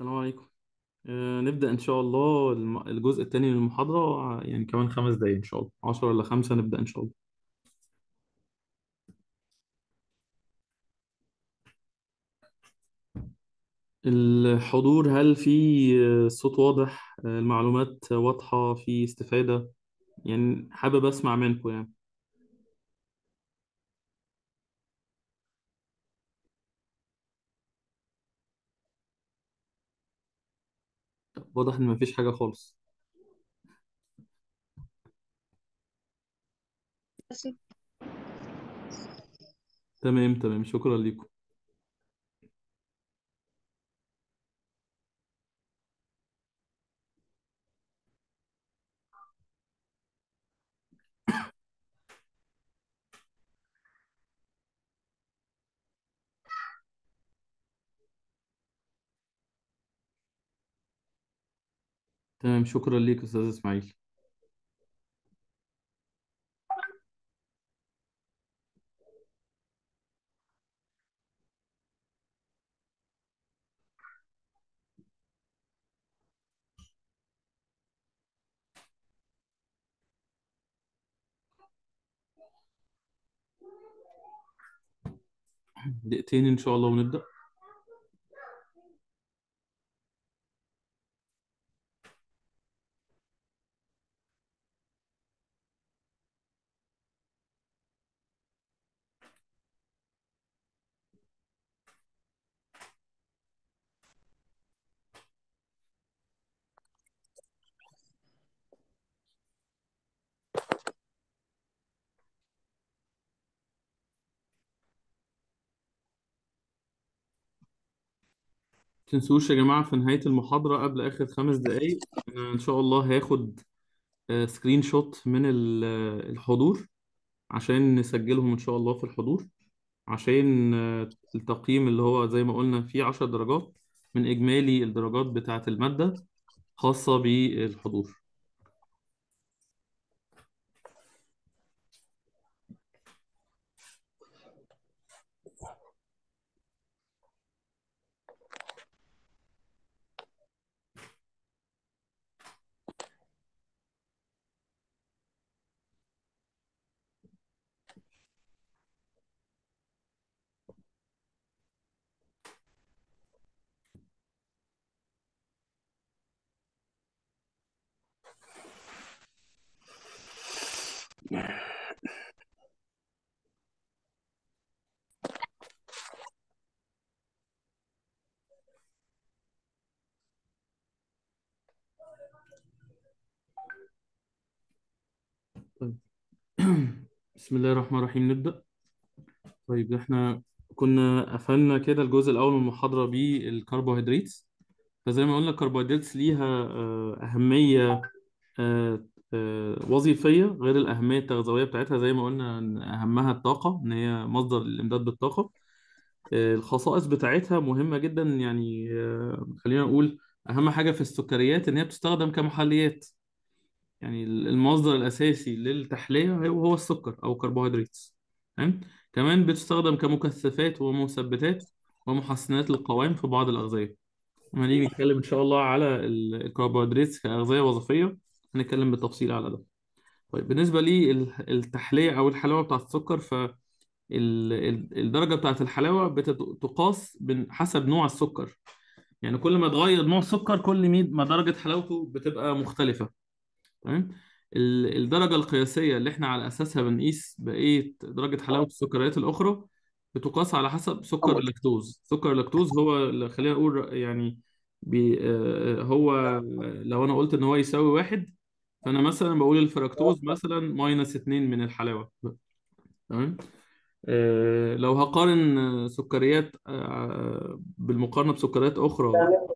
السلام عليكم آه، نبدأ إن شاء الله الجزء الثاني من المحاضرة يعني كمان خمس دقايق إن شاء الله عشرة إلا خمسة نبدأ إن شاء الله الحضور هل في صوت واضح آه، المعلومات واضحة في استفادة يعني حابب أسمع منكم يعني واضح ان مفيش حاجه خالص تمام تمام شكرا لكم تمام شكرا ليك استاذ اسماعيل دقيقتين ان شاء الله ونبدأ تنسوش يا جماعة في نهاية المحاضرة قبل آخر خمس دقايق أنا إن شاء الله هاخد سكرين آه، شوت من آه، الحضور عشان نسجلهم إن شاء الله في الحضور عشان آه، التقييم اللي هو زي ما قلنا فيه عشر درجات من إجمالي الدرجات بتاعة المادة خاصة بالحضور بسم الله الرحمن الرحيم نبدأ طيب احنا كنا قفلنا كده الجزء الأول من المحاضرة بالكربوهيدرات فزي ما قلنا الكربوهيدرات ليها آه، أهمية آه، آه، وظيفيه غير الاهميه التغذويه بتاعتها زي ما قلنا ان اهمها الطاقه ان هي مصدر الامداد بالطاقه آه، الخصائص بتاعتها مهمه جدا يعني آه، خلينا نقول اهم حاجه في السكريات ان هي بتستخدم كمحليات يعني المصدر الاساسي للتحليه هو السكر او الكربوهيدرات تمام كمان بتستخدم كمكثفات ومثبتات ومحسنات للقوام في بعض الاغذيه لما نيجي نتكلم ان شاء الله على الكربوهيدرات كاغذيه وظيفيه هنتكلم بالتفصيل على ده طيب بالنسبة للتحلية أو الحلاوة بتاعة السكر ف الدرجة بتاعة الحلاوة بتقاس حسب نوع السكر يعني كل ما تغير نوع السكر كل ما درجة حلاوته بتبقى مختلفة تمام الدرجة القياسية اللي احنا على أساسها بنقيس بقية درجة حلاوة السكريات الأخرى بتقاس على حسب سكر اللاكتوز سكر اللاكتوز هو خلينا نقول يعني بي آه، هو لو أنا قلت إن هو يساوي واحد فانا مثلا بقول الفركتوز اه. مثلا ماينس 2 من الحلاوه تمام آه لو هقارن سكريات آه بالمقارنه بسكريات اخرى يعني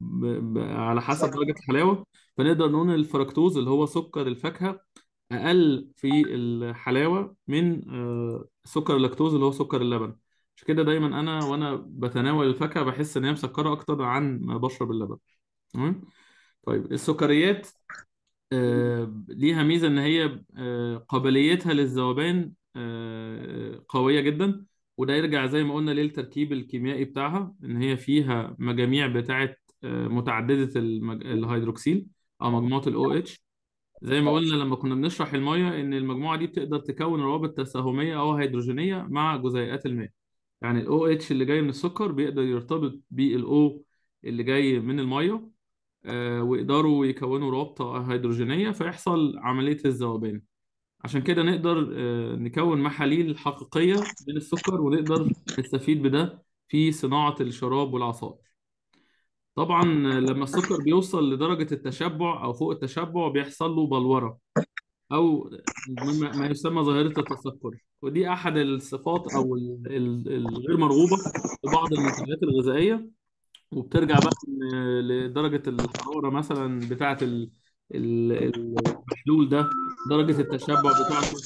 ب... ب... على حسب درجه الحلاوه فنقدر نقول الفركتوز اللي هو سكر الفاكهه اقل في الحلاوه من آه سكر اللاكتوز اللي هو سكر اللبن عشان كده دايما انا وانا بتناول الفاكهه بحس ان هي مسكره اكتر عن ما بشرب اللبن تمام طيب السكريات آه، ليها ميزه ان هي آه، قابليتها للذوبان آه، قويه جدا وده يرجع زي ما قلنا للتركيب الكيميائي بتاعها ان هي فيها مجاميع بتاعه متعدده الهيدروكسيل او مجموعه الاو اتش زي ما قلنا لما كنا بنشرح الميه ان المجموعه دي بتقدر تكون روابط تساهميه او هيدروجينيه مع جزيئات الماء يعني الاو اتش اللي جاي من السكر بيقدر يرتبط بالاو اللي جاي من الميه آه، ويقدروا يكونوا رابطة هيدروجينية فيحصل عملية الذوبان عشان كده نقدر آه، نكون محاليل حقيقية من السكر ونقدر نستفيد بده في صناعة الشراب والعصائر طبعا لما السكر بيوصل لدرجة التشبع أو فوق التشبع بيحصل له بلورة أو ما يسمى ظاهرة التسكر ودي أحد الصفات أو الغير مرغوبة في بعض المنتجات الغذائية وبترجع بقى لدرجه الحراره مثلا بتاعه المحلول ده درجه التشبع بتاعته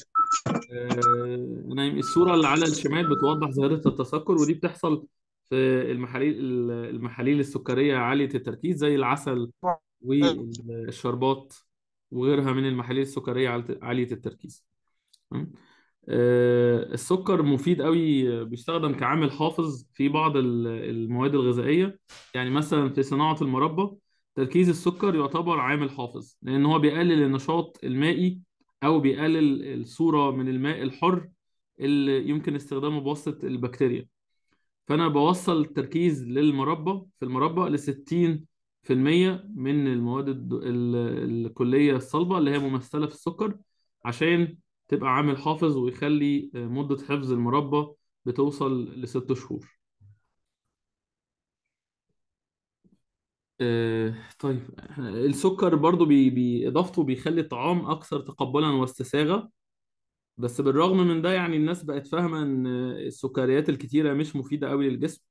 انا آه، الصوره اللي على الشمال بتوضح ظاهره التسكر ودي بتحصل في المحاليل المحاليل السكريه عاليه التركيز زي العسل والشربات وغيرها من المحاليل السكريه عاليه التركيز آه، السكر مفيد قوي بيستخدم كعامل حافظ في بعض المواد الغذائيه يعني مثلا في صناعه المربى تركيز السكر يعتبر عامل حافظ لان هو بيقلل النشاط المائي او بيقلل الصوره من الماء الحر اللي يمكن استخدامه بواسطه البكتيريا فانا بوصل التركيز للمربى في المربى ل 60% من المواد الكليه الصلبه اللي هي ممثله في السكر عشان تبقى عامل حافظ ويخلي آه، مدة حفظ المربى بتوصل لست شهور آه، طيب السكر برضو بي... بإضافته بيخلي الطعام أكثر تقبلا واستساغة بس بالرغم من ده يعني الناس بقت فاهمة إن السكريات الكتيرة مش مفيدة قوي للجسم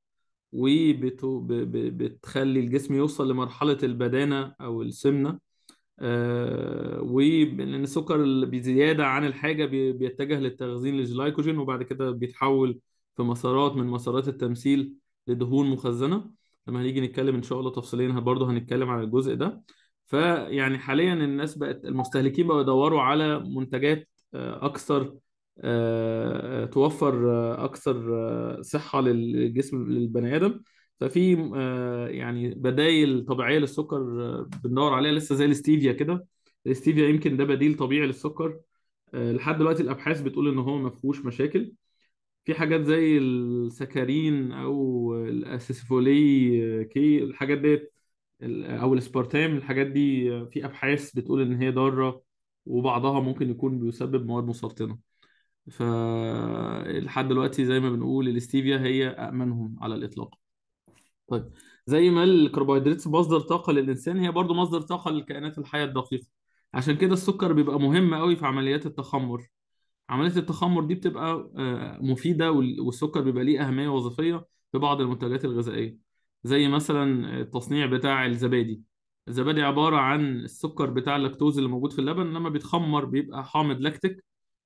وبتخلي الجسم يوصل لمرحلة البدانة أو السمنة آه، ولان السكر بزياده عن الحاجه بيتجه للتخزين للجلايكوجين وبعد كده بيتحول في مسارات من مسارات التمثيل لدهون مخزنه لما هنيجي نتكلم ان شاء الله تفصيليا برضه هنتكلم على الجزء ده فيعني حاليا الناس بقت المستهلكين بقوا يدوروا على منتجات آه، اكثر آه، توفر اكثر صحه للجسم للبني ادم ففي آه، يعني بدايل طبيعيه للسكر آه، بندور عليها لسه زي الاستيفيا كده الاستيفيا يمكن ده بديل طبيعي للسكر آه، لحد دلوقتي الابحاث بتقول ان هو ما فيهوش مشاكل في حاجات زي السكارين او الاسيسفولي كي الحاجات ديت او الاسبارتام الحاجات دي في ابحاث بتقول ان هي ضاره وبعضها ممكن يكون بيسبب مواد مسرطنه فلحد دلوقتي زي ما بنقول الاستيفيا هي امنهم على الاطلاق طيب زي ما الكربوهيدرات مصدر طاقه للانسان هي برضو مصدر طاقه للكائنات الحيه الدقيقه عشان كده السكر بيبقى مهم قوي في عمليات التخمر عمليه التخمر دي بتبقى آه، مفيده والسكر بيبقى ليه اهميه وظيفيه في بعض المنتجات الغذائيه زي مثلا التصنيع بتاع الزبادي الزبادي عباره عن السكر بتاع اللاكتوز اللي موجود في اللبن لما بيتخمر بيبقى حامض لاكتيك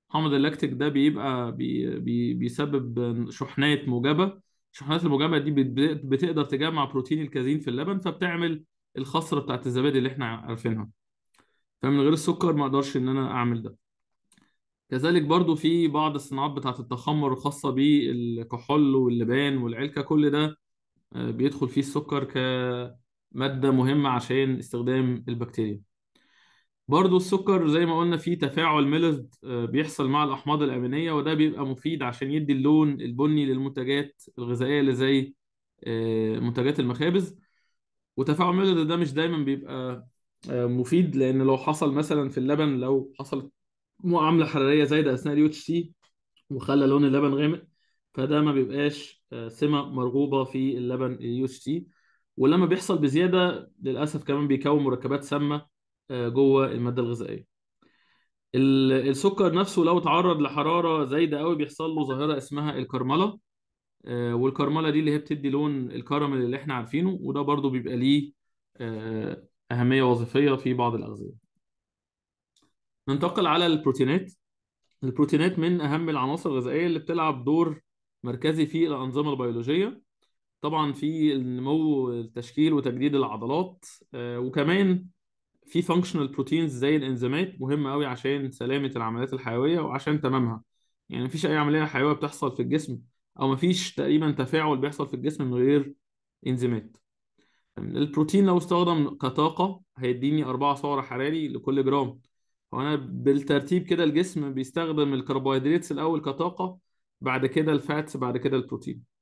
حامض اللاكتيك ده بيبقى بي بي بيسبب شحنات موجبه الشحنات المجمده دي بتقدر تجمع بروتين الكازين في اللبن فبتعمل الخصره بتاعت الزبادي اللي احنا عارفينها فمن غير السكر ما اقدرش ان انا اعمل ده كذلك برضو في بعض الصناعات بتاعت التخمر الخاصة بالكحول واللبان والعلكة كل ده آه، بيدخل فيه السكر كمادة مهمة عشان استخدام البكتيريا برضو السكر زي ما قلنا فيه تفاعل ميلز آه، بيحصل مع الأحماض الأمينية وده بيبقى مفيد عشان يدي اللون البني للمنتجات الغذائية اللي زي آه، منتجات المخابز وتفاعل ميلز ده مش دايما بيبقى آه، مفيد لأن لو حصل مثلا في اللبن لو حصلت معاملة حرارية زايدة أثناء اليو اتش سي وخلى لون اللبن غامق فده ما بيبقاش سمة مرغوبة في اللبن اليو اتش سي ولما بيحصل بزيادة للأسف كمان بيكون مركبات سامة آه، جوه الماده الغذائيه السكر نفسه لو اتعرض لحراره زايده قوي بيحصل له ظاهره اسمها الكرمله آه، والكرمله دي اللي هي بتدي لون الكراميل اللي احنا عارفينه وده برضو بيبقى ليه آه، اهميه وظيفيه في بعض الاغذيه ننتقل على البروتينات البروتينات من اهم العناصر الغذائيه اللي بتلعب دور مركزي في الانظمه البيولوجيه طبعا في النمو التشكيل وتجديد العضلات وكمان في فانكشنال بروتينز زي الانزيمات مهمه قوي عشان سلامه العمليات الحيويه وعشان تمامها يعني مفيش اي عمليه حيويه بتحصل في الجسم او مفيش تقريبا تفاعل بيحصل في الجسم من غير انزيمات البروتين لو استخدم كطاقه هيديني 4 سعر حراري لكل جرام وانا بالترتيب كده الجسم بيستخدم الكربوهيدرات الاول كطاقه بعد كده الفاتس بعد كده البروتين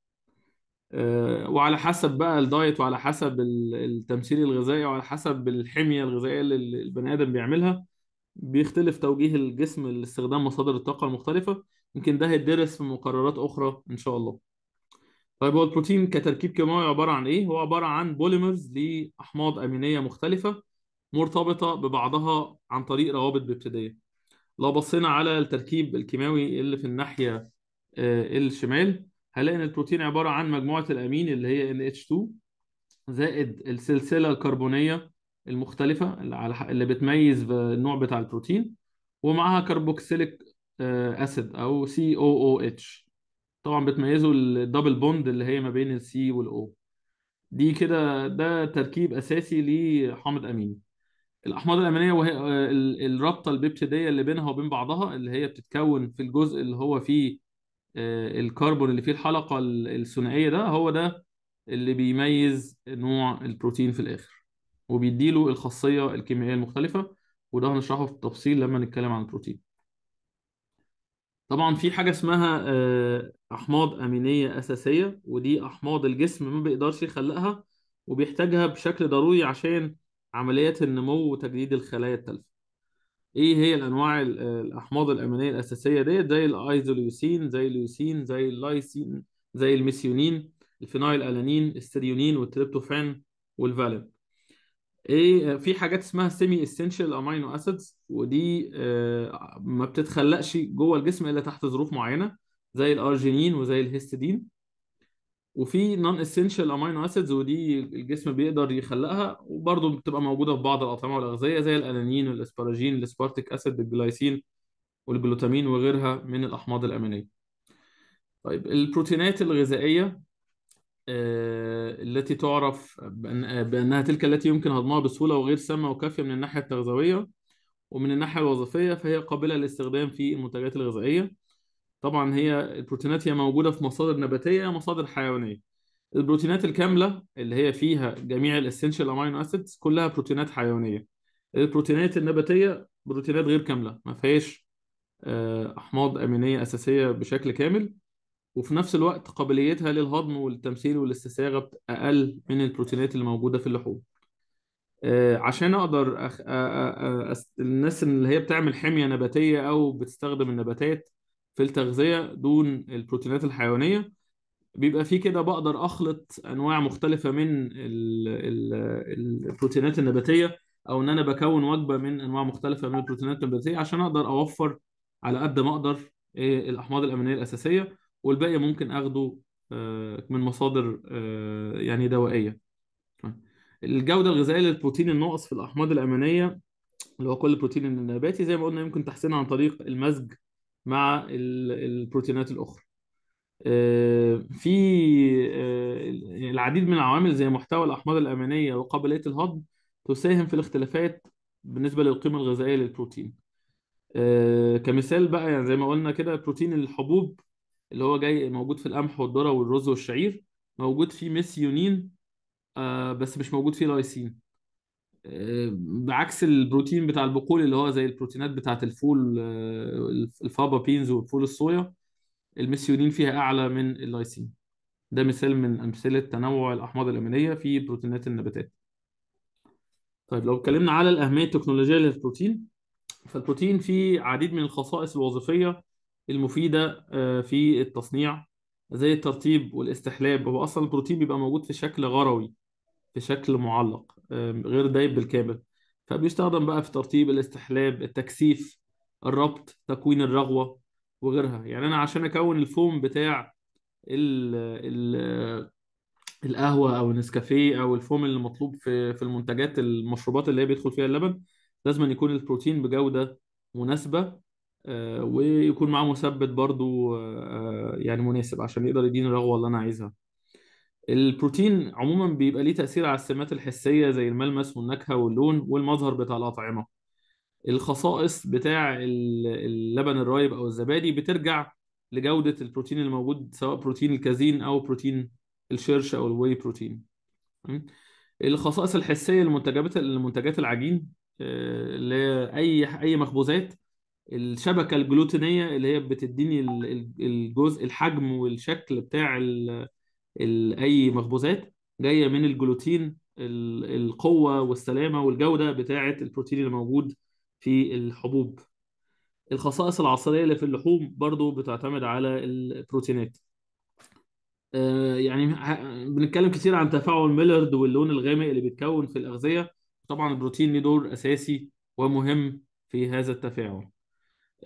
آه، وعلى حسب بقى الدايت وعلى حسب التمثيل الغذائي وعلى حسب الحمية الغذائية اللي البني آدم بيعملها بيختلف توجيه الجسم لاستخدام مصادر الطاقة المختلفة يمكن ده هيتدرس في مقررات أخرى إن شاء الله طيب هو البروتين كتركيب كيماوي عبارة عن إيه؟ هو عبارة عن بوليمرز لأحماض أمينية مختلفة مرتبطة ببعضها عن طريق روابط بابتدائية لو بصينا على التركيب الكيماوي اللي في الناحية آه، الشمال هلاقي ان البروتين عباره عن مجموعه الامين اللي هي NH2 زائد السلسله الكربونيه المختلفه اللي, على اللي بتميز النوع بتاع البروتين ومعاها كربوكسيليك اسيد آه، او سي او او اتش طبعا بتميزه الدبل بوند اللي هي ما بين السي والاو دي كده ده تركيب اساسي لحامض اميني الاحماض الامينيه وهي آه، الرابطه البيبتيديه اللي بينها وبين بعضها اللي هي بتتكون في الجزء اللي هو فيه آه، الكربون اللي فيه الحلقه الثنائيه ده هو ده اللي بيميز نوع البروتين في الاخر وبيديله الخاصيه الكيميائيه المختلفه وده هنشرحه في التفصيل لما نتكلم عن البروتين طبعا في حاجه اسمها آه، احماض امينيه اساسيه ودي احماض الجسم ما بيقدرش يخلقها وبيحتاجها بشكل ضروري عشان عمليات النمو وتجديد الخلايا التالفه ايه هي الانواع الاحماض الامينيه الاساسيه ديت زي الايزوليوسين زي اليوسين زي اللايسين زي الميثيونين الفينايل الانين السيريونين والتريبتوفان والفالين ايه في حاجات اسمها سيمي اسينشال امينو اسيدز ودي آه، ما بتتخلقش جوه الجسم الا تحت ظروف معينه زي الارجينين وزي الهيستيدين وفي نون اسينشال امينو اسيدز ودي الجسم بيقدر يخلقها وبرضه بتبقى موجوده في بعض الاطعمه والاغذيه زي الانانين والاسباراجين الاسبارتيك اسيد الجلايسين والجلوتامين وغيرها من الاحماض الامينيه طيب البروتينات الغذائيه آه، التي تعرف بانها تلك التي يمكن هضمها بسهوله وغير سامه وكافيه من الناحيه التغذويه ومن الناحيه الوظيفيه فهي قابله للاستخدام في المنتجات الغذائيه طبعا هي البروتينات هي موجوده في مصادر نباتيه مصادر حيوانيه البروتينات الكامله اللي هي فيها جميع الاسينشال امينو اسيدز كلها بروتينات حيوانيه البروتينات النباتيه بروتينات غير كامله ما فيهاش آه، احماض امينيه اساسيه بشكل كامل وفي نفس الوقت قابليتها للهضم والتمثيل والاستساغه اقل من البروتينات اللي موجوده في اللحوم آه، عشان اقدر أخ... أ... أ... أ... الناس اللي هي بتعمل حميه نباتيه او بتستخدم النباتات في التغذية دون البروتينات الحيوانية بيبقى فيه كده بقدر أخلط أنواع مختلفة من البروتينات النباتية أو إن أنا بكون وجبة من أنواع مختلفة من البروتينات النباتية عشان أقدر أوفر على قد ما أقدر إيه، الأحماض الأمينية الأساسية والباقي ممكن أخده آه، من مصادر آه، يعني دوائية الجودة الغذائية للبروتين الناقص في الأحماض الأمينية اللي هو كل البروتين النباتي زي ما قلنا يمكن تحسينها عن طريق المزج مع البروتينات الاخرى آه، في آه، يعني العديد من العوامل زي محتوى الاحماض الامينيه وقابليه الهضم تساهم في الاختلافات بالنسبه للقيمه الغذائيه للبروتين آه، كمثال بقى يعني زي ما قلنا كده بروتين الحبوب اللي هو جاي موجود في القمح والذره والرز والشعير موجود فيه ميثيونين بس مش موجود فيه لايسين بعكس البروتين بتاع البقول اللي هو زي البروتينات بتاعت الفول آه، الفابا بينز وفول الصويا الميثيونين فيها اعلى من اللايسين ده مثال من امثله تنوع الاحماض الامينيه في بروتينات النباتات طيب لو اتكلمنا على الاهميه التكنولوجيه للبروتين فالبروتين فيه عديد من الخصائص الوظيفيه المفيده آه، في التصنيع زي الترطيب والاستحلاب هو اصلا البروتين بيبقى موجود في شكل غروي في شكل معلق غير دايب بالكامل فبيستخدم بقى في ترطيب الاستحلاب التكثيف الربط تكوين الرغوه وغيرها يعني انا عشان اكون الفوم بتاع الـ الـ القهوه او النسكافيه او الفوم اللي مطلوب في في المنتجات المشروبات اللي هي بيدخل فيها اللبن لازم يكون البروتين بجوده مناسبه آه، ويكون معاه مثبت برضو آه، يعني مناسب عشان يقدر يديني الرغوه اللي انا عايزها البروتين عموما بيبقى ليه تأثير على السمات الحسية زي الملمس والنكهة واللون والمظهر بتاع الأطعمة الخصائص بتاع اللبن الرايب أو الزبادي بترجع لجودة البروتين الموجود سواء بروتين الكازين أو بروتين الشيرش أو الواي بروتين الخصائص الحسية لمنتجات المنتجات العجين آه، اللي هي أي أي مخبوزات الشبكة الجلوتينية اللي هي بتديني الجزء الحجم والشكل بتاع اي مخبوزات جايه من الجلوتين القوه والسلامه والجوده بتاعه البروتين اللي موجود في الحبوب الخصائص العصريه اللي في اللحوم برضو بتعتمد على البروتينات آه، يعني بنتكلم كتير عن تفاعل ميلرد واللون الغامق اللي بيتكون في الاغذيه طبعا البروتين له دور اساسي ومهم في هذا التفاعل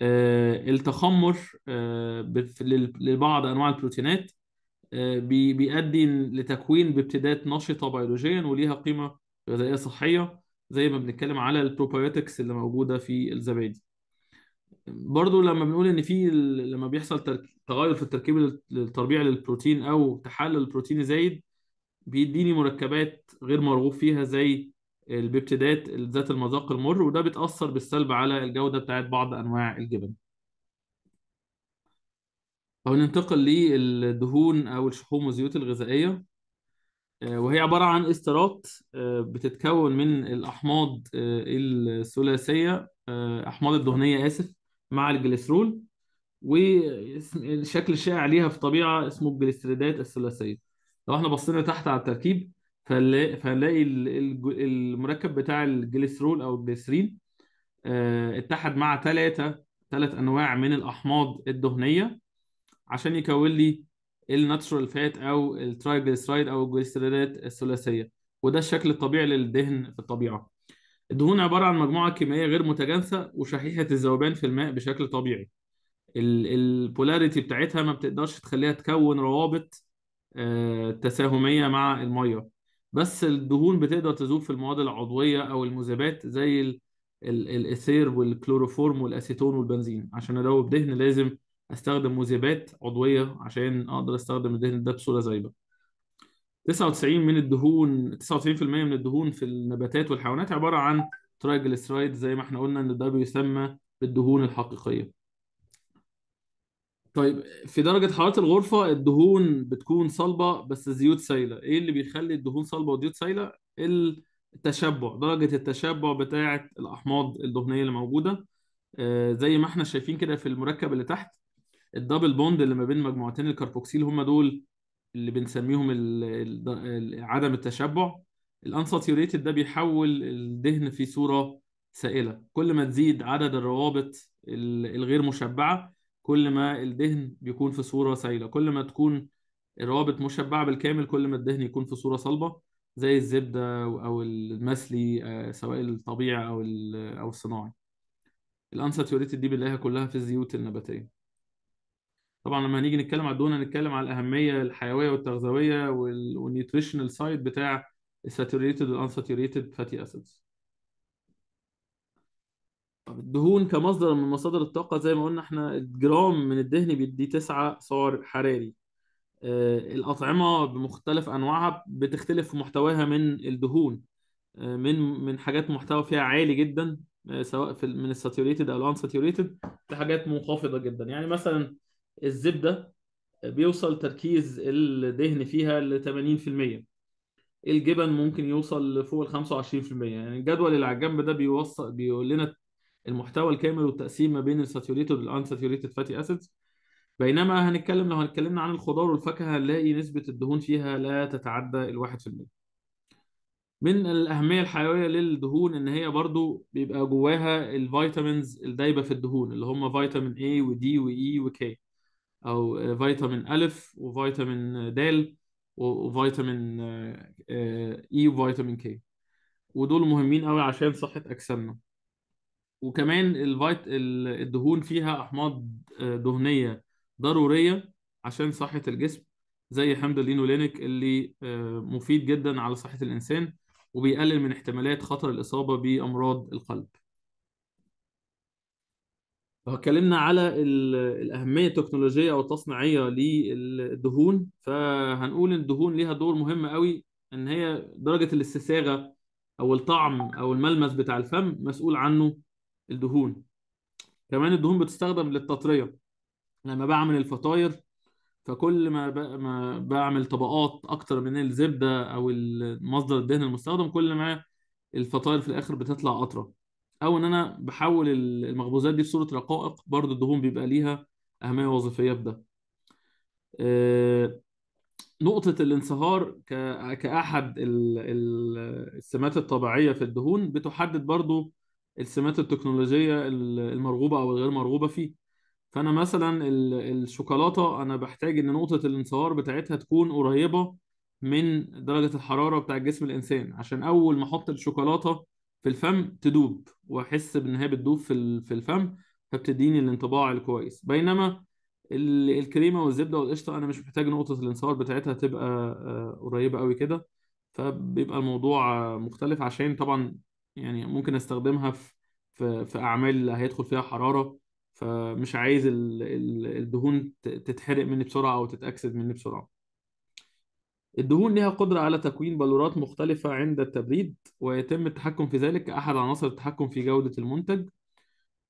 آه، التخمر آه، لبعض انواع البروتينات آه، بيؤدي لتكوين بابتدات نشطه بيولوجيا وليها قيمه غذائيه صحيه زي ما بنتكلم على البروبايوتكس اللي موجوده في الزبادي برضو لما بنقول ان في لما بيحصل تغير في التركيب التربيع للبروتين او تحلل البروتين زايد بيديني مركبات غير مرغوب فيها زي البيبتيدات ذات المذاق المر وده بيتاثر بالسلب على الجوده بتاعت بعض انواع الجبن أو ننتقل للدهون أو الشحوم والزيوت الغذائية آه، وهي عبارة عن استرات آه، بتتكون من الأحماض آه، الثلاثية أحماض الدهنية آسف مع الجليسرول والشكل الشائع ليها في الطبيعة اسمه الجليسيريدات الثلاثية لو احنا بصينا تحت على التركيب فنلاقي المركب بتاع الجليسرول أو الجليسرين اتحد مع ثلاثة ثلاث أنواع من الأحماض الدهنية عشان يكون لي الناتشورال فات او الترايجليسرايد او الجليسيريدات الثلاثيه وده الشكل الطبيعي للدهن في الطبيعه الدهون عباره عن مجموعه كيميائيه غير متجانسه وشحيحه الذوبان في الماء بشكل طبيعي البولاريتي بتاعتها ما بتقدرش تخليها تكون روابط آه، تساهميه مع الميه بس الدهون بتقدر تذوب في المواد العضويه او المذابات زي الاثير والكلوروفورم والاسيتون والبنزين عشان ادوب دهن لازم استخدم مذيبات عضويه عشان اقدر استخدم الدهن ده بصوره زايده 99 من الدهون 99% من الدهون في النباتات والحيوانات عباره عن ترايجليسرايد زي ما احنا قلنا ان ده بيسمى بالدهون الحقيقيه طيب في درجة حرارة الغرفة الدهون بتكون صلبة بس الزيوت سايلة، إيه اللي بيخلي الدهون صلبة والزيوت سايلة؟ التشبع، درجة التشبع بتاعة الأحماض الدهنية اللي موجودة، آه زي ما احنا شايفين كده في المركب اللي تحت الدبل بوند اللي ما بين مجموعتين الكربوكسيل هم دول اللي بنسميهم ال عدم التشبع الانساتيوريتد ده بيحول الدهن في صوره سائله كل ما تزيد عدد الروابط الغير مشبعه كل ما الدهن بيكون في صوره سائله كل ما تكون الروابط مشبعه بالكامل كل ما الدهن يكون في صوره صلبه زي الزبده او المثلي آه، سواء الطبيعي او او الصناعي الانساتيوريتد دي بنلاقيها كلها في الزيوت النباتيه طبعا لما هنيجي نتكلم على الدهون هنتكلم على الاهميه الحيويه والتغذويه والنيوتريشنال سايد بتاع الساتوريتد والانساتوريتد فاتي اسيدز طب الدهون كمصدر من مصادر الطاقه زي ما قلنا احنا الجرام من الدهن بيدي 9 سعر حراري آه، الأطعمة بمختلف أنواعها بتختلف في محتواها من الدهون آه، من من حاجات محتوى فيها عالي جدا آه، سواء في من الساتوريتد أو الأنساتوريتد لحاجات منخفضة جدا يعني مثلا الزبده بيوصل تركيز الدهن فيها ل 80% الجبن ممكن يوصل لفوق ال 25% يعني الجدول اللي على الجنب ده بيوصل بيقول لنا المحتوى الكامل والتقسيم ما بين الساتوريتد والانساتوريتد فاتي اسيدز بينما هنتكلم لو هنتكلمنا عن الخضار والفاكهه هنلاقي نسبه الدهون فيها لا تتعدى ال 1% من الأهمية الحيوية للدهون إن هي برضو بيبقى جواها الفيتامينز الدايبة في الدهون اللي هم فيتامين A و D و E و K او فيتامين الف وفيتامين د وفيتامين اي آه، آه، e وفيتامين كي ودول مهمين قوي عشان صحه اجسامنا وكمان الفيت الدهون فيها احماض آه، دهنيه ضروريه عشان صحه الجسم زي حمض الانولينيك اللي مفيد جدا على صحه الانسان وبيقلل من احتمالات خطر الاصابه بامراض القلب لو اتكلمنا على الأهمية التكنولوجية أو التصنيعية للدهون فهنقول إن الدهون ليها دور مهم قوي إن هي درجة الاستساغة أو الطعم أو الملمس بتاع الفم مسؤول عنه الدهون كمان الدهون بتستخدم للتطرية لما بعمل الفطاير فكل ما ما بعمل طبقات أكتر من الزبدة أو مصدر الدهن المستخدم كل ما الفطاير في الآخر بتطلع أطرى او ان انا بحول المخبوزات دي صوره رقائق برضو الدهون بيبقى ليها اهميه وظيفيه في ده آه، نقطة الانصهار كأحد السمات الطبيعية في الدهون بتحدد برضو السمات التكنولوجية المرغوبة أو الغير مرغوبة فيه فأنا مثلا الشوكولاتة أنا بحتاج إن نقطة الانصهار بتاعتها تكون قريبة من درجة الحرارة بتاع جسم الإنسان عشان أول ما أحط الشوكولاتة في الفم تدوب واحس بان هي بتدوب في في الفم فبتديني الانطباع الكويس بينما الكريمه والزبده والقشطه انا مش محتاج نقطه الانصهار بتاعتها تبقى آه، قريبه قوي كده فبيبقى الموضوع مختلف عشان طبعا يعني ممكن استخدمها في في, اعمال هيدخل فيها حراره فمش عايز الدهون تتحرق مني بسرعه او تتاكسد مني بسرعه الدهون لها قدرة على تكوين بلورات مختلفة عند التبريد ويتم التحكم في ذلك كأحد عناصر التحكم في جودة المنتج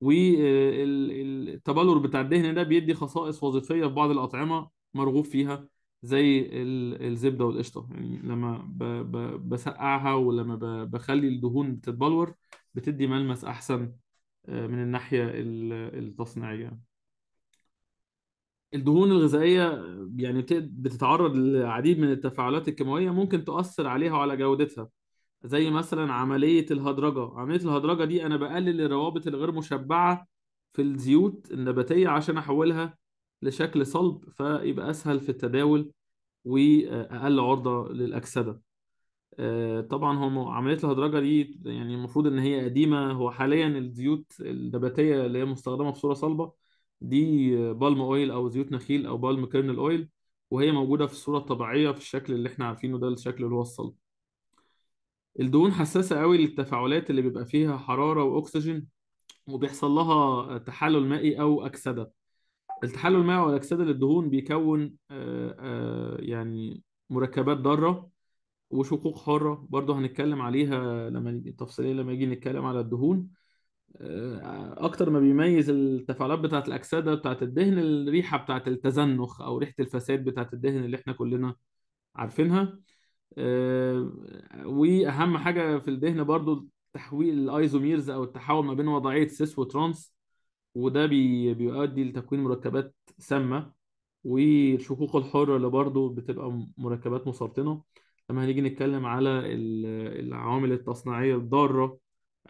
والتبلور آه، بتاع الدهن ده بيدي خصائص وظيفية في بعض الأطعمة مرغوب فيها زي الزبدة والقشطة يعني لما بسقعها ولما بخلي الدهون بتتبلور بتدي ملمس أحسن آه، من الناحية التصنيعية الدهون الغذائية يعني بتتعرض لعديد من التفاعلات الكيماوية ممكن تؤثر عليها وعلى جودتها زي مثلا عملية الهدرجة عملية الهدرجة دي أنا بقلل الروابط الغير مشبعة في الزيوت النباتية عشان أحولها لشكل صلب فيبقى أسهل في التداول وأقل عرضة للأكسدة آه، طبعا هو عملية الهدرجة دي يعني المفروض إن هي قديمة هو حاليا الزيوت النباتية اللي هي مستخدمة بصورة صلبة دي بالم اويل او زيوت نخيل او بالم كيرنل اويل وهي موجوده في الصوره الطبيعيه في الشكل اللي احنا عارفينه ده الشكل اللي هو الصلب الدهون حساسه قوي للتفاعلات اللي بيبقى فيها حراره واكسجين وبيحصل لها تحلل مائي او اكسده التحلل المائي او الاكسده للدهون بيكون آه، آه، يعني مركبات ضاره وشقوق حره برضه هنتكلم عليها لما تفصيليا لما يجي نتكلم على الدهون آه، اكتر ما بيميز التفاعلات بتاعه الاكسده بتاعه الدهن الريحه بتاعه التزنخ او ريحه الفساد بتاعه الدهن اللي احنا كلنا عارفينها آه، واهم حاجه في الدهن برضو تحويل الايزوميرز او التحول ما بين وضعيه سيس وترانس وده بي بيؤدي لتكوين مركبات سامه والشقوق الحره اللي برضو بتبقى مركبات مسرطنه لما هنيجي نتكلم على العوامل التصنيعيه الضاره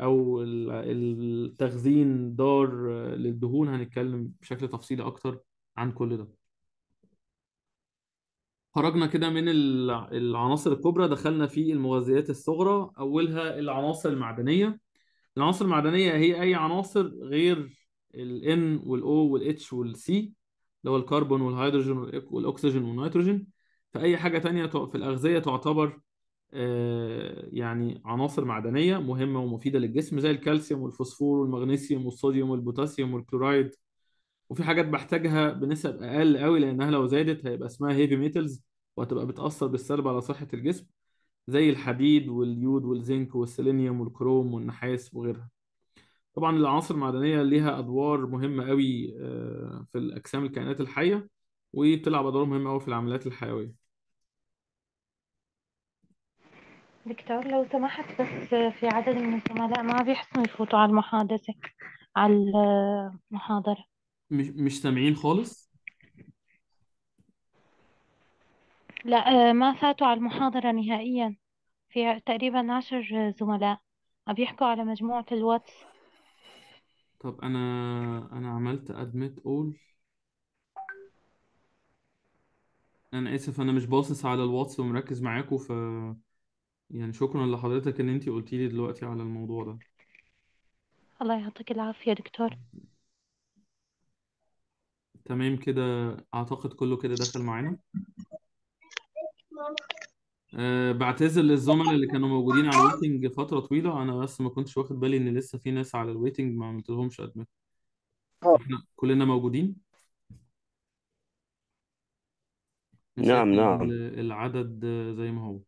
او التخزين دار للدهون هنتكلم بشكل تفصيلي اكتر عن كل ده خرجنا كده من العناصر الكبرى دخلنا في المغذيات الصغرى اولها العناصر المعدنيه العناصر المعدنيه هي اي عناصر غير ال N وال O وال H وال C اللي هو الكربون والهيدروجين والاكسجين والنيتروجين فاي حاجه تانية في الاغذيه تعتبر آه، يعني عناصر معدنيه مهمه ومفيده للجسم زي الكالسيوم والفوسفور والمغنيسيوم والصوديوم والبوتاسيوم والكلورايد وفي حاجات بحتاجها بنسب اقل قوي لانها لو زادت هيبقى اسمها هيفي ميتلز وهتبقى بتاثر بالسلب على صحه الجسم زي الحديد واليود والزنك والسيلينيوم والكروم والنحاس وغيرها طبعا العناصر المعدنيه ليها ادوار مهمه قوي آه، في الاجسام الكائنات الحيه وبتلعب ادوار مهمه قوي في العمليات الحيويه دكتور لو سمحت بس في عدد من الزملاء ما بيحسنوا يفوتوا على المحادثة على المحاضرة مش مش سامعين خالص لا ما فاتوا على المحاضرة نهائيا في تقريبا عشر زملاء عم يحكوا على مجموعة الواتس طب انا انا عملت ادمت اول انا اسف انا مش باصص على الواتس ومركز معاكم ف يعني شكرا لحضرتك ان انتي قلتي لي دلوقتي على الموضوع ده الله يعطيك العافية يا دكتور تمام كده اعتقد كله كده دخل معانا أه بعتذر للزملاء اللي كانوا موجودين على الويتنج فترة طويلة انا بس ما كنتش واخد بالي ان لسه في ناس على الويتنج ما عملتلهمش ادمت آه. احنا كلنا موجودين انا نعم نعم العدد زي ما هو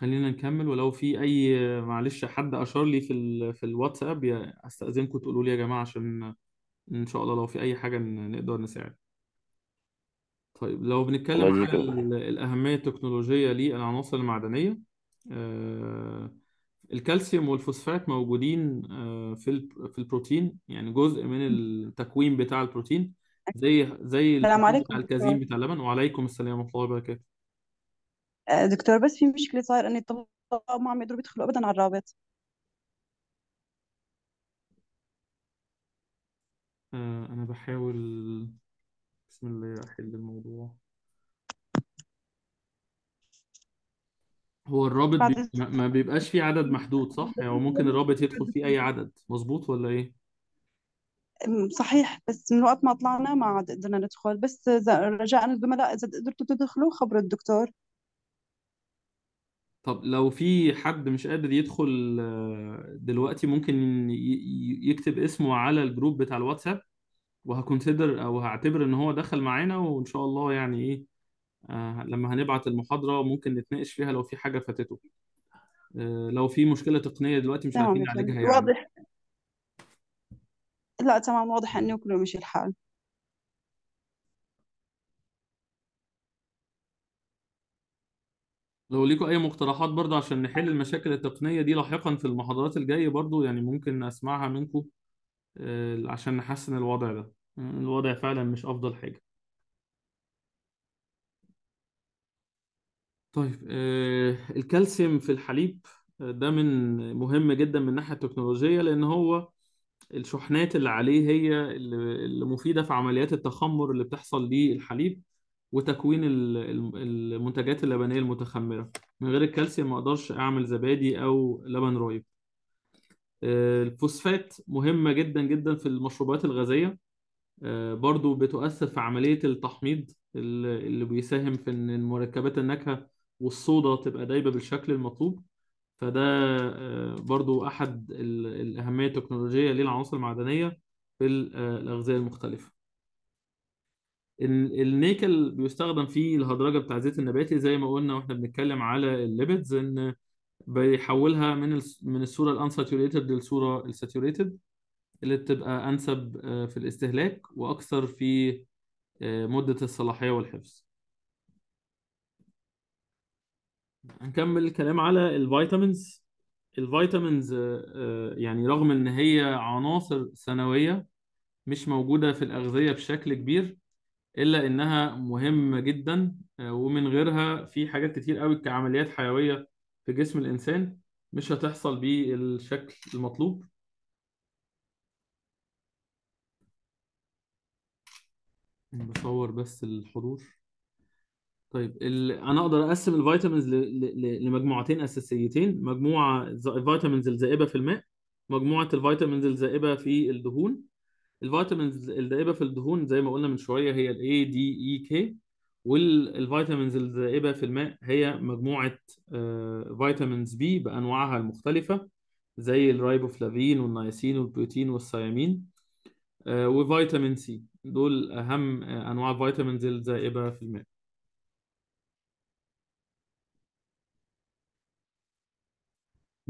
خلينا نكمل ولو في اي معلش حد اشار لي في ال... في الواتساب استاذنكم تقولوا لي يا جماعه عشان ان شاء الله لو في اي حاجه نقدر نساعد طيب لو بنتكلم عن على الاهميه التكنولوجيه للعناصر المعدنيه آه، الكالسيوم والفوسفات موجودين آه، في في البروتين يعني جزء من التكوين بتاع البروتين زي زي السلام بتاع عليكم الكازين بتاع اللبن وعليكم السلام ورحمه الله وبركاته دكتور بس في مشكلة صاير إن الطلاب ما عم يقدروا يدخلوا أبدا على الرابط آه، أنا بحاول بسم الله أحل الموضوع هو الرابط بعد بي... ما بيبقاش فيه عدد محدود صح؟ يعني هو ممكن الرابط يدخل فيه أي عدد مظبوط ولا إيه؟ صحيح بس من وقت ما طلعنا ما عاد قدرنا ندخل بس رجاء الزملاء إذا قدرتوا تدخلوا خبروا الدكتور طب لو في حد مش قادر يدخل آه، دلوقتي ممكن يكتب اسمه على الجروب بتاع الواتساب وهكونسيدر او هعتبر ان هو دخل معانا وان شاء الله يعني ايه آه، لما هنبعت المحاضرة ممكن نتناقش فيها لو في حاجة فاتته آه، لو في مشكلة تقنية دلوقتي مش عارفين نعالجها يعني واضح لا تمام واضح أنه كله مشي الحال لو ليكوا اي مقترحات برضو عشان نحل المشاكل التقنية دي لاحقا في المحاضرات الجاية برضو يعني ممكن اسمعها منكم آه، عشان نحسن الوضع ده آه، الوضع فعلا مش افضل حاجة طيب آه، الكالسيوم في الحليب ده من مهم جدا من الناحية التكنولوجية لان هو الشحنات اللي عليه هي اللي اللي مفيدة في عمليات التخمر اللي بتحصل للحليب وتكوين المنتجات اللبنيه المتخمره من غير الكالسيوم ما اقدرش اعمل زبادي او لبن رايب آه، الفوسفات مهمه جدا جدا في المشروبات الغازيه آه، برضو بتؤثر في عمليه التحميض اللي بيساهم في ان مركبات النكهه والصودا تبقى دايبه بالشكل المطلوب فده آه، برضو احد الاهميه التكنولوجيه للعناصر المعدنيه في الاغذيه المختلفه النيكل بيستخدم في الهدرجه بتاع الزيت النباتي زي ما قلنا واحنا بنتكلم على الليبيدز ان بيحولها من من الصوره الانساتيوريتد للصوره الساتيوريتد اللي بتبقى انسب آه، في الاستهلاك واكثر في آه، مده الصلاحيه والحفظ هنكمل الكلام على الفيتامينز الفيتامينز آه، يعني رغم ان هي عناصر ثانويه مش موجوده في الاغذيه بشكل كبير الا انها مهمه جدا آه، ومن غيرها في حاجات كتير قوي كعمليات حيويه في جسم الانسان مش هتحصل بالشكل المطلوب بصور بس الحضور طيب ال... انا اقدر اقسم الفيتامينز ل... ل... لمجموعتين اساسيتين مجموعه الفيتامينز الذائبه في الماء مجموعه الفيتامينز الذائبه في الدهون الفيتامينز الدائبه في الدهون زي ما قلنا من شويه هي الاي دي اي كي والفيتامينز الدائبه في الماء هي مجموعه آه، فيتامينز بي بانواعها المختلفه زي الرايبوفلافين والنايسين والبروتين والثيامين آه، وفيتامين سي دول اهم آه، انواع الفيتامينز الدائبه في الماء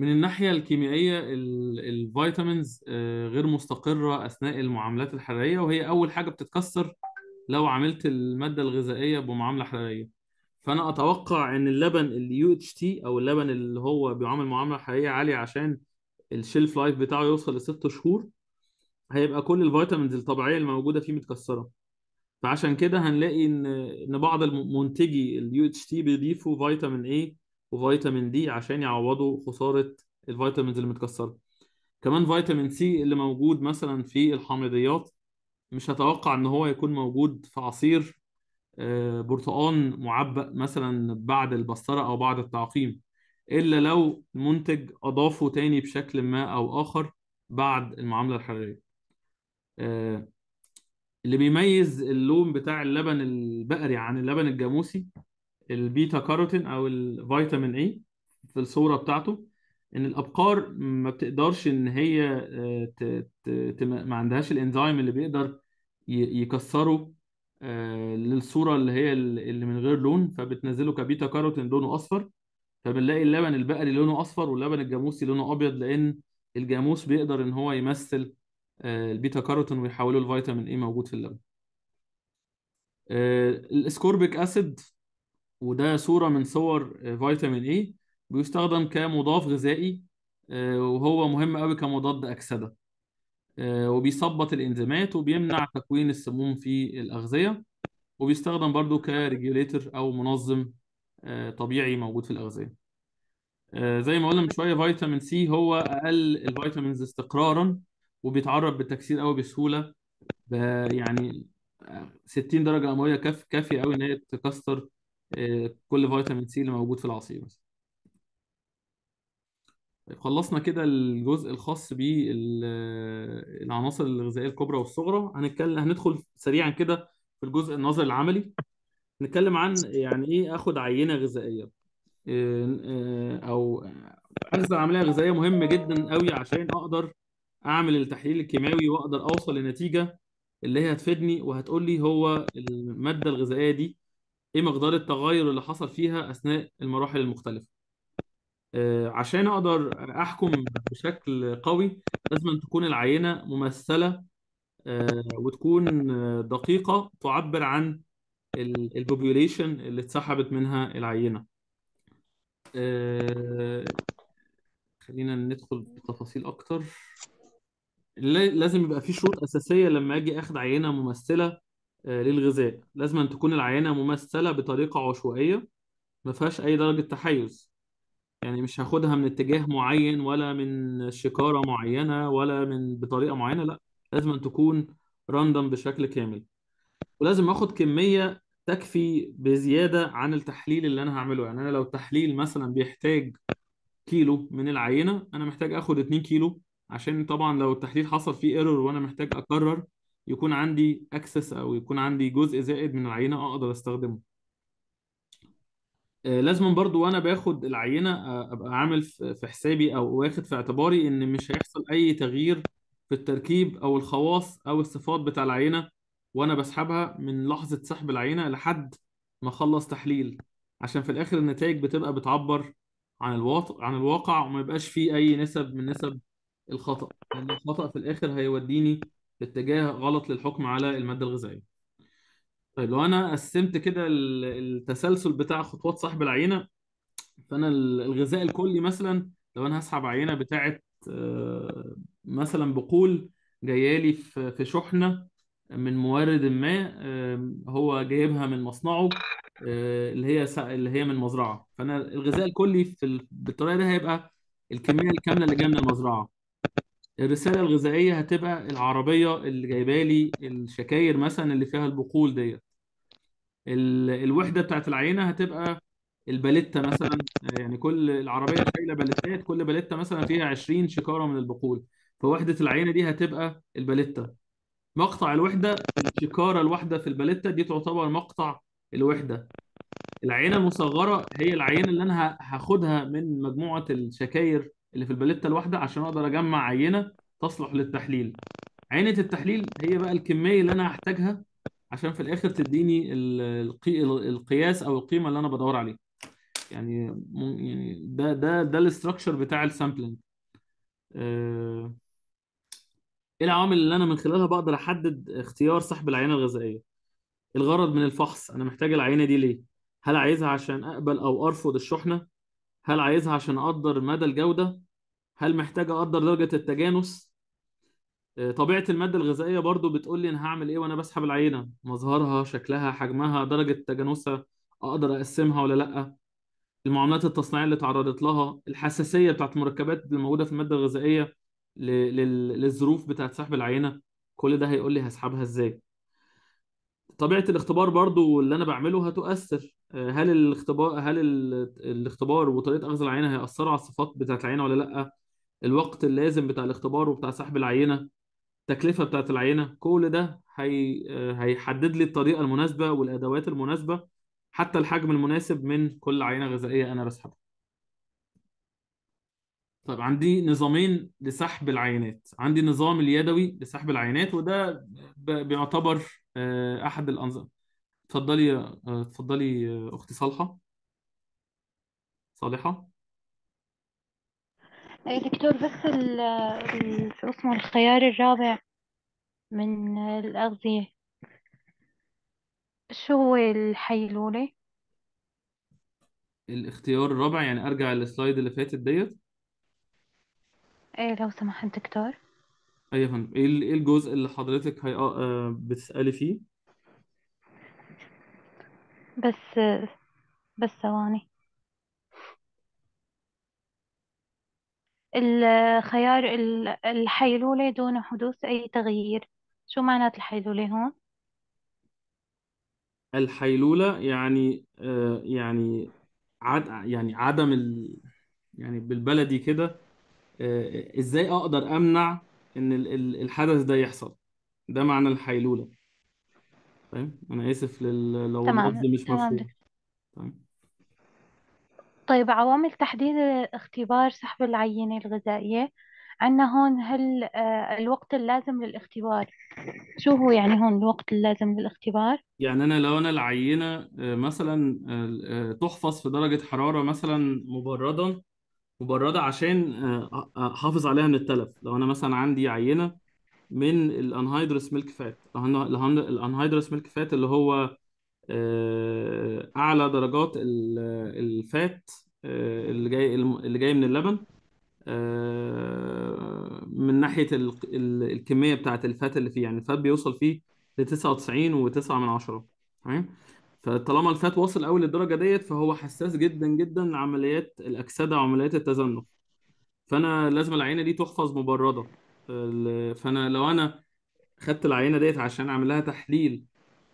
من الناحية الكيميائية الفيتامينز آه، غير مستقرة أثناء المعاملات الحرارية وهي أول حاجة بتتكسر لو عملت المادة الغذائية بمعاملة حرارية فأنا أتوقع إن اللبن اليو اتش تي أو اللبن اللي هو بيعامل معاملة حرارية عالية عشان الشيلف لايف بتاعه يوصل لست شهور هيبقى كل الفيتامينز الطبيعية الموجودة فيه متكسرة فعشان كده هنلاقي إن إن بعض منتجي اليو اتش تي بيضيفوا فيتامين A وفيتامين دي عشان يعوضوا خساره الفيتامينز اللي متكسره كمان فيتامين سي اللي موجود مثلا في الحامضيات مش هتوقع ان هو يكون موجود في عصير آه، برتقان معبأ مثلا بعد البسترة او بعد التعقيم الا لو المنتج اضافه تاني بشكل ما او اخر بعد المعاملة الحرارية آه، اللي بيميز اللون بتاع اللبن البقري عن اللبن الجاموسي البيتا كاروتين او الفيتامين اي في الصوره بتاعته ان الابقار ما بتقدرش ان هي آه، ما عندهاش الانزيم اللي بيقدر يكسره آه، للصوره اللي هي اللي من غير لون فبتنزله كبيتا كاروتين لونه اصفر فبنلاقي اللبن البقري لونه اصفر واللبن الجاموسي لونه ابيض لان الجاموس بيقدر ان هو يمثل آه، البيتا كاروتين ويحوله لفيتامين اي موجود في اللبن الاسكوربيك اسيد وده صورة من صور آه، فيتامين A بيستخدم كمضاف غذائي آه، وهو مهم قوي كمضاد أكسدة آه، وبيثبط الإنزيمات وبيمنع تكوين السموم في الأغذية وبيستخدم برضو كريجيوليتر أو منظم طبيعي موجود في الأغذية زي ما قلنا من شوية فيتامين سي هو أقل الفيتامينز استقرارا وبيتعرض بالتكسير قوي بسهولة يعني 60 درجة أموية كافية قوي إن هي تكسر كل فيتامين سي اللي موجود في العصير مثلا طيب خلصنا كده الجزء الخاص بالعناصر الغذائيه الكبرى والصغرى هنتكلم هندخل سريعا كده في الجزء النظري العملي نتكلم عن يعني ايه اخد عينه غذائيه آه، آه، او اخذ عمليه غذائيه مهمه جدا قوي عشان اقدر اعمل التحليل الكيماوي واقدر اوصل لنتيجه اللي هي هتفيدني وهتقول لي هو الماده الغذائيه دي ايه مقدار التغير اللي حصل فيها اثناء المراحل المختلفه آه، عشان اقدر احكم بشكل قوي لازم تكون العينه ممثله آه، وتكون دقيقه تعبر عن البوبيوليشن اللي اتسحبت منها العينه آه، خلينا ندخل بتفاصيل اكتر لازم يبقى في شروط اساسيه لما اجي اخد عينه ممثله آه، للغذاء لازم أن تكون العينة ممثلة بطريقة عشوائية ما فيهاش أي درجة تحيز يعني مش هاخدها من اتجاه معين ولا من شكارة معينة ولا من بطريقة معينة لا لازم أن تكون راندم بشكل كامل ولازم اخد كمية تكفي بزيادة عن التحليل اللي انا هعمله يعني انا لو التحليل مثلا بيحتاج كيلو من العينة انا محتاج اخد 2 كيلو عشان طبعا لو التحليل حصل فيه ايرور وانا محتاج اكرر يكون عندي اكسس او يكون عندي جزء زائد من العينه اقدر استخدمه آه، لازم برضو وانا باخد العينه آه، ابقى عامل في حسابي او واخد في اعتباري ان مش هيحصل اي تغيير في التركيب او الخواص او الصفات بتاع العينه وانا بسحبها من لحظه سحب العينه لحد ما اخلص تحليل عشان في الاخر النتائج بتبقى بتعبر عن الواقع عن الواقع وما يبقاش فيه اي نسب من نسب الخطا لان الخطا في الاخر هيوديني اتجاه غلط للحكم على الماده الغذائيه طيب لو انا قسمت كده التسلسل بتاع خطوات سحب العينه فانا الغذاء الكلي مثلا لو انا هسحب عينه بتاعه آه، مثلا بقول جايه لي في شحنه من مورد ما آه، هو جايبها من مصنعه آه، اللي هي اللي هي من مزرعه فانا الغذاء الكلي في بالطريقه دي هيبقى الكميه الكامله اللي جايه من المزرعه الرساله الغذائيه هتبقى العربيه اللي جايبه لي الشكاير مثلا اللي فيها البقول ديت الوحده بتاعت العينه هتبقى الباليتا مثلا يعني كل العربيه شايله باليتات كل باليتا مثلا فيها 20 شكاره من البقول فوحده العينه دي هتبقى الباليتا مقطع الوحده الشكاره الواحده في الباليتا دي تعتبر مقطع الوحده العينه المصغره هي العينه اللي انا هاخدها من مجموعه الشكاير اللي في الباليتا الواحده عشان اقدر اجمع عينه تصلح للتحليل عينه التحليل هي بقى الكميه اللي انا هحتاجها عشان في الاخر تديني القي... القياس او القيمه اللي انا بدور عليها يعني يعني ده ده ده الاستراكشر بتاع السامبلنج آه، ايه العوامل اللي انا من خلالها بقدر احدد اختيار صاحب العينه الغذائيه الغرض من الفحص انا محتاج العينه دي ليه هل عايزها عشان اقبل او ارفض الشحنه هل عايزها عشان اقدر مدى الجوده هل محتاج اقدر درجه التجانس آه، طبيعه الماده الغذائيه برضو بتقول لي انا هعمل ايه وانا بسحب العينه مظهرها شكلها حجمها درجه تجانسها اقدر اقسمها ولا لا المعاملات التصنيعيه اللي اتعرضت لها الحساسيه بتاعت المركبات اللي موجوده في الماده الغذائيه للظروف بتاعت سحب العينه كل ده هيقول لي هسحبها ازاي طبيعه الاختبار برضو اللي انا بعمله هتؤثر هل الاختبار هل الاختبار وطريقه اخذ العينه هياثروا على الصفات بتاعه العينه ولا لا الوقت اللازم بتاع الاختبار وبتاع سحب العينه التكلفه بتاعه العينه كل ده هي... هيحدد لي الطريقه المناسبه والادوات المناسبه حتى الحجم المناسب من كل عينه غذائيه انا بسحبها طيب عندي نظامين لسحب العينات عندي النظام اليدوي لسحب العينات وده بيعتبر آه، احد الانظمه اتفضلي اتفضلي اختي صالحه صالحه إيه دكتور بس ال شو اسمه الخيار الرابع من الأغذية شو هو الحيلولة؟ الاختيار الرابع يعني ارجع للسلايد اللي فاتت ديت إيه لو سمحت دكتور ايوه يا فندم ايه, إيه الجزء اللي حضرتك هي... آه، بتسالي فيه بس بس ثواني الخيار الحيلولة دون حدوث أي تغيير شو معنات الحيلولة هون؟ الحيلولة يعني يعني عد يعني عدم ال يعني بالبلدي كده ازاي اقدر امنع ان الحدث ده يحصل ده معنى الحيلولة تمام انا اسف لل... لو تمام القصد مش تمام مفهوم تمام طيب. طيب عوامل تحديد اختبار سحب العينة الغذائية عندنا هون هل آه، الوقت اللازم للاختبار شو هو يعني هون الوقت اللازم للاختبار يعني انا لو انا العينه آه، مثلا آه، تحفظ في درجه حراره مثلا مبردا مبرده عشان احافظ عليها من التلف لو انا مثلا عندي عينه من الانهيدروس ميلك فات الانهيدروس ميلك فات اللي هو آه، اعلى درجات الفات آه، اللي جاي اللي جاي من اللبن آه، من ناحيه الكميه بتاعه الفات اللي فيه يعني الفات بيوصل فيه ل 99.9 من عشرة تمام فطالما الفات واصل قوي للدرجه ديت فهو حساس جدا جدا لعمليات الاكسده وعمليات التذنب فانا لازم العينه دي تحفظ مبرده فانا لو انا خدت العينه ديت عشان اعمل لها تحليل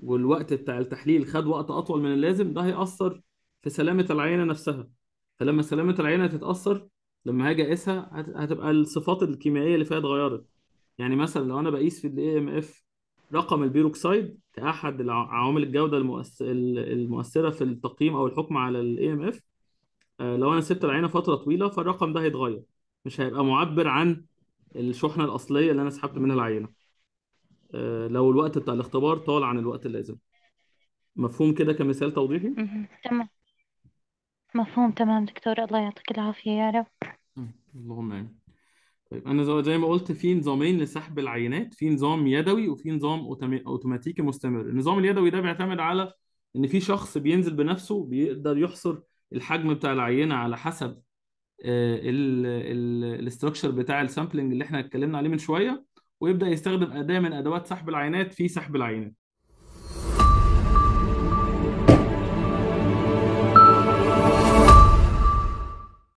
والوقت بتاع التحليل خد وقت اطول من اللازم ده هيأثر في سلامه العينه نفسها فلما سلامه العينه تتأثر لما هاجي اقيسها هتبقى الصفات الكيميائيه اللي فيها اتغيرت يعني مثلا لو انا بقيس في الاي ام اف رقم البيروكسيد كاحد عوامل الجوده المؤثره في التقييم او الحكم على الاي ام آه، اف لو انا سبت العينه فتره طويله فالرقم ده هيتغير مش هيبقى معبر عن الشحنه الاصليه اللي انا سحبت منها العينه آه، لو الوقت بتاع الاختبار طال عن الوقت اللازم مفهوم كده كمثال توضيحي تمام مفهوم تمام دكتور الله يعطيك العافية يا رب اللهم آمين طيب أنا زي ما قلت في نظامين لسحب العينات في نظام يدوي وفي نظام أوتوماتيكي مستمر النظام اليدوي ده بيعتمد على إن في شخص بينزل بنفسه بيقدر يحصر الحجم بتاع العينة على حسب آه، الاستراكشر بتاع السامبلنج اللي احنا اتكلمنا عليه من شويه ويبدا يستخدم اداه من ادوات سحب العينات في سحب العينات